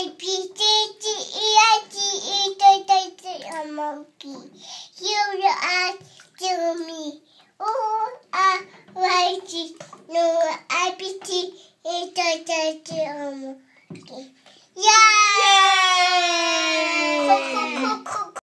A B C D E I G E D D D a monkey. You are to me. Oh, I like it. No, I B C D D D a monkey. Yeah.